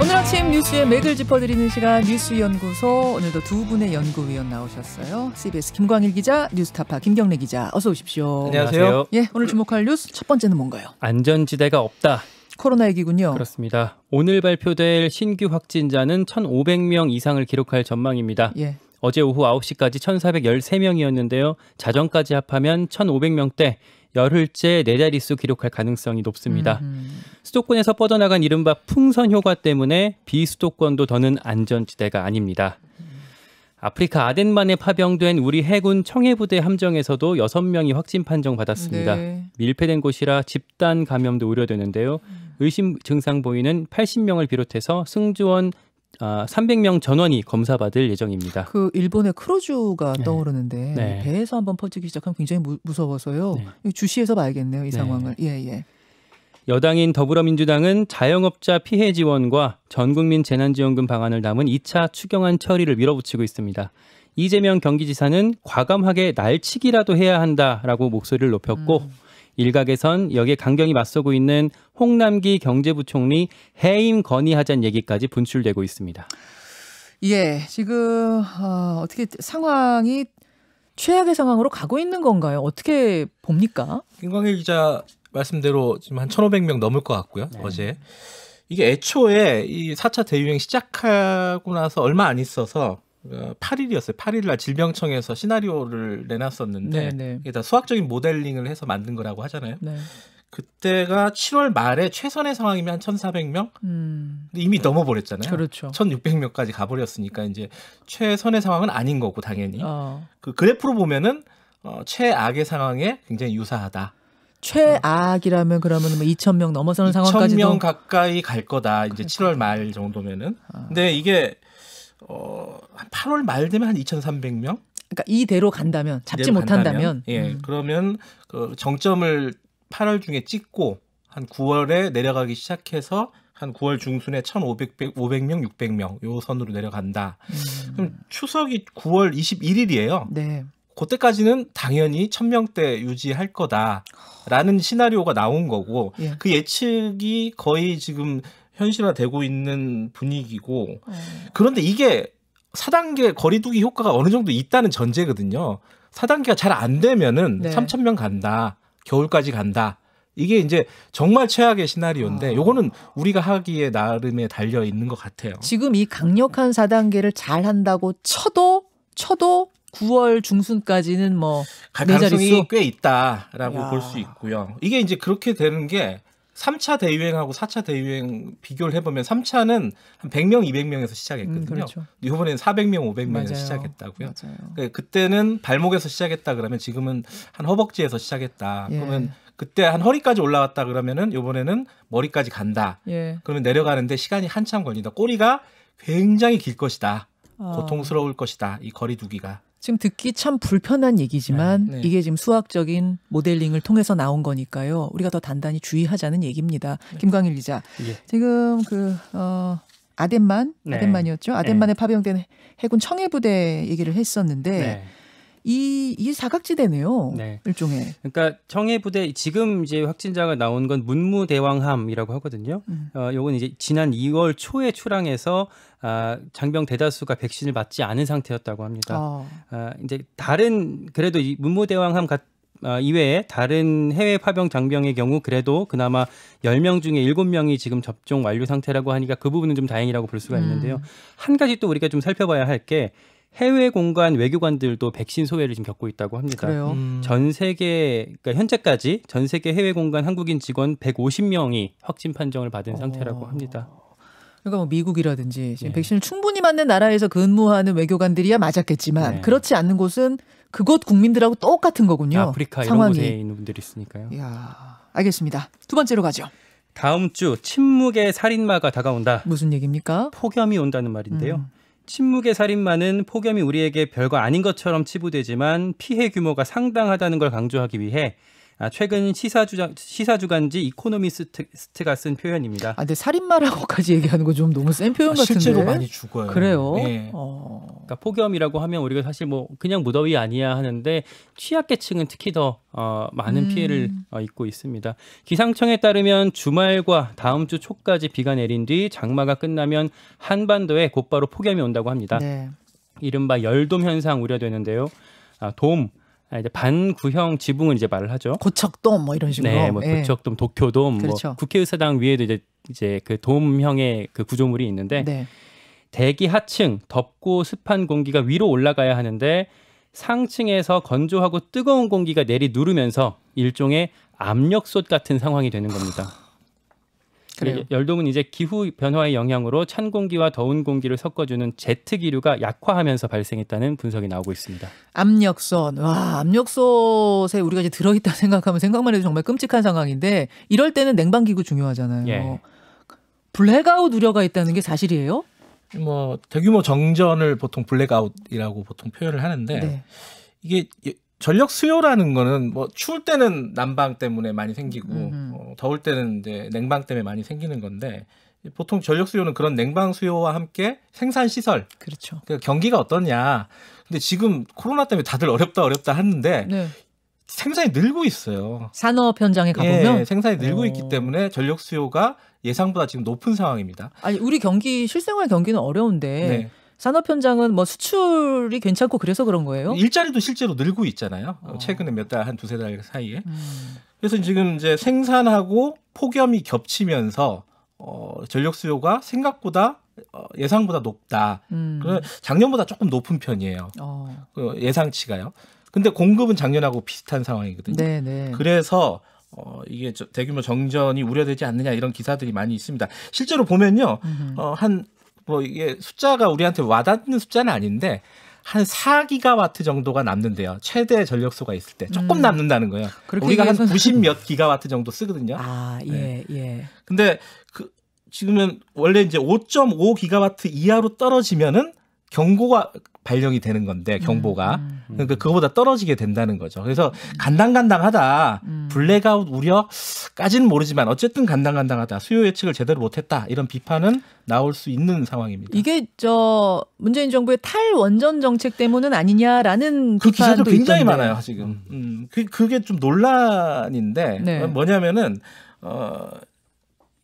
오늘 아침 뉴스에 맥을 짚어드리는 시간 뉴스연구소 오늘도 두 분의 연구위원 나오셨어요. CBS 김광일 기자, 뉴스타파 김경래 기자 어서 오십시오. 안녕하세요. 예, 오늘 주목할 뉴스 첫 번째는 뭔가요? 안전지대가 없다. 코로나 얘기군요. 그렇습니다. 오늘 발표될 신규 확진자는 1,500명 이상을 기록할 전망입니다. 예. 어제 오후 9시까지 1,413명이었는데요. 자정까지 합하면 1,500명대 열흘째 네자릿수 기록할 가능성이 높습니다. 음흠. 수도권에서 뻗어나간 이른바 풍선 효과 때문에 비수도권도 더는 안전지대가 아닙니다. 아프리카 아덴만에 파병된 우리 해군 청해부대 함정에서도 여섯 명이 확진 판정 받았습니다. 네. 밀폐된 곳이라 집단 감염도 우려되는데요. 음. 의심 증상 보이는 80명을 비롯해서 승조원 아, 300명 전원이 검사받을 예정입니다. 그 일본의 크루즈가 네. 떠오르는데 네. 배에서 한번 퍼지기 시작하면 굉장히 무, 서워서요 네. 주시해서 봐야겠네요. 이 네. 상황을. 예, 예. 여당인 더불어민주당은 자영업자 피해 지원과 전국민 재난지원금 방안을 담은 2차 추경안 처리를 밀어붙이고 있습니다. 이재명 경기지사는 과감하게 날치기라도 해야 한다라고 목소리를 높였고 음. 일각에선 여기에 강경히 맞서고 있는 홍남기 경제부총리 해임 건의하자는 얘기까지 분출되고 있습니다. 예, 지금 어, 어떻게 상황이 최악의 상황으로 가고 있는 건가요? 어떻게 봅니까? 김광일 기자 말씀대로 지금 한 1,500명 넘을 것 같고요. 네. 어제 이게 애초에 이 4차 대유행 시작하고 나서 얼마 안 있어서 8일이었어요. 어, 8일 날 질병청에서 시나리오를 내놨었는데 네네. 네. 이게 다 수학적인 모델링을 해서 만든 거라고 하잖아요. 네. 그때가 7월 말에 최선의 상황이면 한 1,400명? 음. 이미 넘어버렸잖아요. 그렇죠. 1,600명까지 가버렸으니까 이제 최선의 상황은 아닌 거고 당연히. 어. 그 그래프로 보면은 어, 최악의 상황에 굉장히 유사하다. 최악이라면 그러면 뭐 2천 명 넘어서는 상황까지도 2천 명 가까이 갈 거다. 이제 그러니까. 7월 말 정도면은. 아. 근데 이게 어 8월 말 되면 한 2,300명. 그러니까 이대로 간다면 잡지 못한다면 간다면, 예 음. 그러면 그 정점을 8월 중에 찍고 한 9월에 내려가기 시작해서 한 9월 중순에 1,500 500명 600명 요 선으로 내려간다. 음. 그럼 추석이 9월 21일이에요. 네. 그때까지는 당연히 1000명대 유지할 거다라는 시나리오가 나온 거고 예. 그 예측이 거의 지금 현실화되고 있는 분위기고 음. 그런데 이게 4단계 거리두기 효과가 어느 정도 있다는 전제거든요. 4단계가 잘 안 되면은 네. 3천 명 간다. 겨울까지 간다. 이게 이제 정말 최악의 시나리오인데 아. 요거는 우리가 하기에 나름에 달려 있는 것 같아요. 지금 이 강력한 4단계를 잘 한다고 쳐도 쳐도 9월 중순까지는 뭐 네 가능성이 네꽤 있다라고 볼 수 있고요. 이게 이제 그렇게 되는 게 3차 대유행하고 4차 대유행 비교를 해보면 3차는 한 100명, 200명에서 시작했거든요. 음, 그렇죠. 이번에는 400명, 500명에서 시작했다고요. 맞아요. 그 그때는 발목에서 시작했다 그러면 지금은 한 허벅지에서 시작했다. 예. 그러면 그때 한 허리까지 올라왔다 그러면은 이번에는 머리까지 간다. 예. 그러면 내려가는데 시간이 한참 걸린다. 꼬리가 굉장히 길 것이다. 아. 고통스러울 것이다. 이 거리두기가. 지금 듣기 참 불편한 얘기지만 네, 네. 이게 지금 수학적인 모델링을 통해서 나온 거니까요. 우리가 더 단단히 주의하자는 얘기입니다. 네. 김광일 기자. 예. 지금 그 어, 아덴만 네. 아덴만이었죠. 네. 아덴만에 파병된 해군 청해부대 얘기를 했었는데 네. 이, 이 사각지대네요. 네. 일종의. 그러니까 청해부대 지금 이제 확진자가 나온 건 문무대왕함이라고 하거든요. 음. 어, 요건 이제 지난 2월 초에 출항해서 아, 장병 대다수가 백신을 맞지 않은 상태였다고 합니다. 아, 아 이제 다른 그래도 이 문무대왕함 같 아, 이외에 다른 해외 파병 장병의 경우 그래도 그나마 열 명 중에 일곱 명이 지금 접종 완료 상태라고 하니까 그 부분은 좀 다행이라고 볼 수가 음. 있는데요. 음. 한 가지 또 우리가 좀 살펴봐야 할게 해외 공간 외교관들도 백신 소외를 지금 겪고 있다고 합니다. 음. 전 세계 그러니까 현재까지 전 세계 해외 공관 한국인 직원 150명이 확진 판정을 받은 어. 상태라고 합니다. 그러니까 뭐 미국이라든지 지금 네. 백신을 충분히 맞는 나라에서 근무하는 외교관들이야 맞았겠지만 네. 그렇지 않는 곳은 그곳 국민들하고 똑같은 거군요. 아프리카 상황이. 이런 곳에 있는 분들이 있으니까요. 야, 알겠습니다. 두 번째로 가죠. 다음 주 침묵의 살인마가 다가온다. 무슨 얘기입니까? 폭염이 온다는 말인데요. 음. 침묵의 살인마는 폭염이 우리에게 별거 아닌 것처럼 치부되지만 피해 규모가 상당하다는 걸 강조하기 위해 아, 최근 시사주 시사주간지 이코노미스트가 쓴 표현입니다. 아, 근데 살인마라고까지 얘기하는 거 좀 너무 센 표현 아, 같은데. 실제로 많이 죽어요. 그래요? 네. 어... 그러니까 폭염이라고 하면 우리가 사실 뭐 그냥 무더위 아니야 하는데 취약계층은 특히 더 어, 많은 음... 피해를 어, 입고 있습니다. 기상청에 따르면 주말과 다음 주 초까지 비가 내린 뒤 장마가 끝나면 한반도에 곧바로 폭염이 온다고 합니다. 네. 이른바 열돔 현상 우려되는데요. 아, 돔 아, 이제 반구형 지붕을 이제 말을 하죠. 고척돔 뭐 이런 식으로. 네, 뭐 예. 고척돔, 도쿄돔, 뭐 그렇죠. 뭐 국회의사당 위에도 이제 이제 그 돔형의 그 구조물이 있는데 네. 대기 하층 덥고 습한 공기가 위로 올라가야 하는데 상층에서 건조하고 뜨거운 공기가 내리 누르면서 일종의 압력솥 같은 상황이 되는 겁니다. 그래요. 열돔은 이제 기후 변화의 영향으로 찬 공기와 더운 공기를 섞어주는 제트 기류가 약화하면서 발생했다는 분석이 나오고 있습니다. 압력선, 와 압력솥에 우리가 이제 들어있다 생각하면 생각만 해도 정말 끔찍한 상황인데 이럴 때는 냉방 기구 중요하잖아요. 예. 블랙아웃 우려가 있다는 게 사실이에요? 뭐 대규모 정전을 보통 블랙아웃이라고 보통 표현을 하는데 네. 이게 전력 수요라는 거는 뭐 추울 때는 난방 때문에 많이 생기고 어, 더울 때는 이제 냉방 때문에 많이 생기는 건데 보통 전력 수요는 그런 냉방 수요와 함께 생산 시설, 그렇죠. 그러니까 경기가 어떠냐. 근데 지금 코로나 때문에 다들 어렵다 어렵다 하는데 네. 생산이 늘고 있어요. 산업 현장에 가보면 예, 생산이 늘고 오. 있기 어. 때문에 전력 수요가 예상보다 지금 높은 상황입니다. 아니 우리 경기 실생활 경기는 어려운데. 네. 산업 현장은 뭐 수출이 괜찮고 그래서 그런 거예요? 일자리도 실제로 늘고 있잖아요. 어. 최근에 몇 달, 한 두세 달 사이에. 음. 그래서 지금 이제 생산하고 폭염이 겹치면서 어, 전력 수요가 생각보다 어, 예상보다 높다. 음. 작년보다 조금 높은 편이에요. 어. 그 예상치가요. 근데 공급은 작년하고 비슷한 상황이거든요. 네네. 네. 그래서 어, 이게 저, 대규모 정전이 우려되지 않느냐 이런 기사들이 많이 있습니다. 실제로 보면요, 어, 한뭐 이게 숫자가 우리한테 와닿는 숫자는 아닌데 한 4기가와트 정도가 남는데요. 최대 전력소가 있을 때 조금 음. 남는다는 거예요. 우리가 한 90몇 기가와트 정도 쓰거든요. 아, 예, 네. 예. 근데 그 지금은 원래 이제 5.5 기가와트 이하로 떨어지면은 경고가 발령이 되는 건데 음, 경보가 음, 그러니까 그거보다 떨어지게 된다는 거죠. 그래서 간당간당하다 음. 블랙아웃 우려까지는 모르지만 어쨌든 간당간당하다 수요 예측을 제대로 못했다 이런 비판은 나올 수 있는 상황입니다. 이게 저 문재인 정부의 탈원전 정책 때문은 아니냐라는 그 기사도 굉장히 있던데. 많아요 지금. 음, 그, 그게 좀 논란인데 네. 뭐냐면은 어,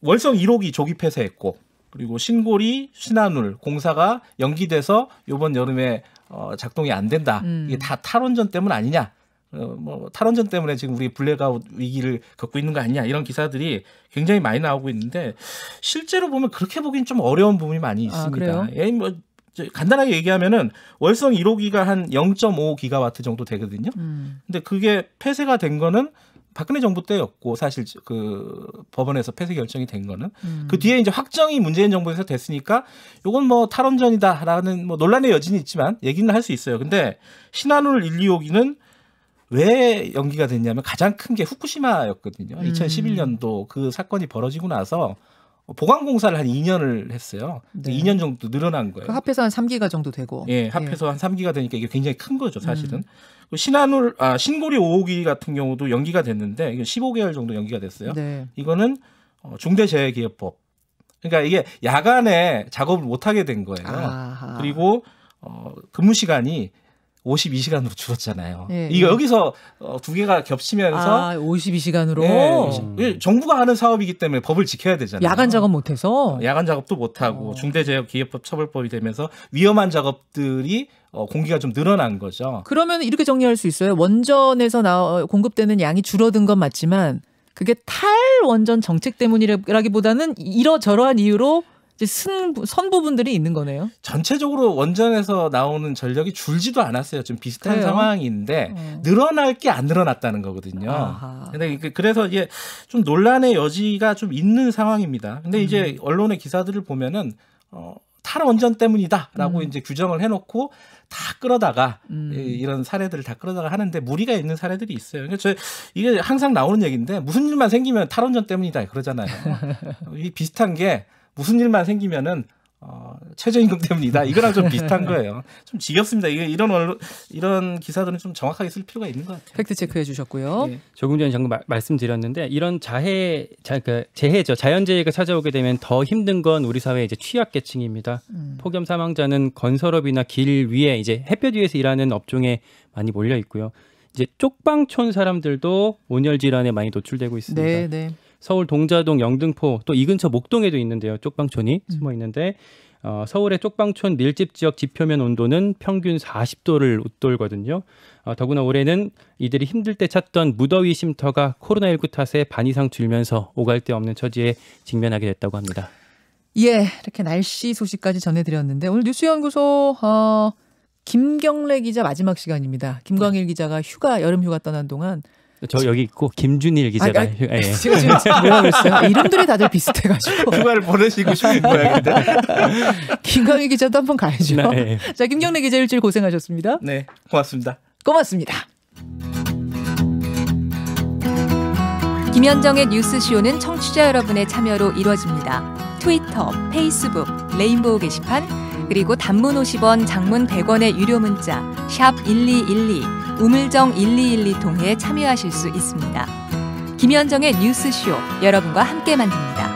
월성 1호기 조기 폐쇄했고 그리고 신고리, 신한울 공사가 연기돼서 요번 여름에 어, 작동이 안 된다. 음. 이게 다 탈원전 때문 아니냐? 어, 뭐 탈원전 때문에 지금 우리 블랙아웃 위기를 겪고 있는 거 아니냐 이런 기사들이 굉장히 많이 나오고 있는데 실제로 보면 그렇게 보기엔 좀 어려운 부분이 많이 아, 있습니다. 아, 예, 뭐 간단하게 얘기하면은 월성 1호기가 한 0.5기가와트 정도 되거든요. 음. 근데 그게 폐쇄가 된 거는 박근혜 정부 때였고 사실 그 법원에서 폐쇄 결정이 된 거는 음. 그 뒤에 이제 확정이 문재인 정부에서 됐으니까 요건 뭐 탈원전이다라는 뭐 논란의 여지는 있지만 얘기는 할 수 있어요. 근데 신한울 1, 2호기는 왜 연기가 됐냐면 가장 큰 게 후쿠시마였거든요. 2011년도 음. 그 사건이 벌어지고 나서 뭐 보강 공사를 한 2년을 했어요. 네. 2년 정도 늘어난 거예요. 그 합해서 한 3기가 정도 되고. 예, 합해서 예. 한 3기가 되니까 이게 굉장히 큰 거죠, 음. 사실은. 음. 신한울 아 신고리 5호기 같은 경우도 연기가 됐는데 이건 15개월 정도 연기가 됐어요. 네. 이거는 어, 중대재해기업법. 그러니까 이게 야간에 작업을 못 하게 된 거예요. 아하. 그리고 어, 근무 시간이 52시간으로 줄었잖아요. 예, 예, 이거 여기서 어, 두 개가 겹치면서 아, 52시간으로 예, 정부가 하는 사업이기 때문에 법을 지켜야 되잖아요. 야간 작업 못 해서 어, 야간 작업도 못 하고 어. 중대재해기업법 처벌법이 되면서 위험한 작업들이 어, 공기가 좀 늘어난 거죠. 그러면 이렇게 정리할 수 있어요. 원전에서 나 어, 공급되는 양이 줄어든 건 맞지만 그게 탈원전 정책 때문이라기보다는 이러저러한 이유로 이 쓴, 선 부분들이 있는 거네요. 전체적으로 원전에서 나오는 전력이 줄지도 않았어요. 좀 비슷한 그래요? 상황인데 어. 늘어날 게 안 늘어났다는 거거든요. 아하. 근데 그, 그래서 이게 좀 논란의 여지가 좀 있는 상황입니다. 근데 음. 이제 언론의 기사들을 보면은 어, 탈원전 때문이다라고 음. 이제 규정을 해놓고 다 끌어다가 음. 이런 사례들을 다 끌어다가 하는데 무리가 있는 사례들이 있어요. 그러니까 저 이게 항상 나오는 얘기인데 무슨 일만 생기면 탈원전 때문이다 그러잖아요. 이 비슷한 게 무슨 일만 생기면은 어, 최저임금 때문이다. 이거랑 좀 비슷한 거예요. 좀 지겹습니다. 이게 이런 언론, 이런 기사들은 좀 정확하게 쓸 필요가 있는 것 같아요. 팩트 체크해 주셨고요. 예. 조금 전에 잠깐 마, 말씀드렸는데 이런 자해, 자, 그 재해죠. 자연재해가 찾아오게 되면 더 힘든 건 우리 사회 이제 취약계층입니다. 음. 폭염 사망자는 건설업이나 길 위에 이제 햇볕 위에서 일하는 업종에 많이 몰려 있고요. 이제 쪽방촌 사람들도 온열 질환에 많이 노출되고 있습니다. 네, 네. 서울 동자동 영등포 또 이 근처 목동에도 있는데요. 쪽방촌이 음. 숨어 있는데 어, 서울의 쪽방촌 밀집 지역 지표면 온도는 평균 40도를 웃돌거든요. 어, 더구나 올해는 이들이 힘들 때 찾던 무더위 쉼터가 코로나19 탓에 반 이상 줄면서 오갈 데 없는 처지에 직면하게 됐다고 합니다. 예, 이렇게 날씨 소식까지 전해드렸는데 오늘 뉴스연구소 어, 김경래 기자 마지막 시간입니다. 김광일 기자가 휴가 여름 휴가 떠난 동안 저 여기 있고 김준일 기자다. 아, 아, 예. 지금 지 이름들이 다들 비슷해가지고 휴가를 보내시고 싶은 모양인데 김강희 기자도 한 번 가야죠. 네. 예. 자 김경래 기자 일주일 고생하셨습니다. 네, 고맙습니다. 고맙습니다. 김현정의 뉴스쇼는 청취자 여러분의 참여로 이루어집니다. 트위터, 페이스북, 레인보우 게시판, 그리고 단문 50원, 장문 100원의 유료 문자 샵1212 우물정 1212 통해 참여하실 수 있습니다. 김현정의 뉴스쇼 여러분과 함께 만듭니다.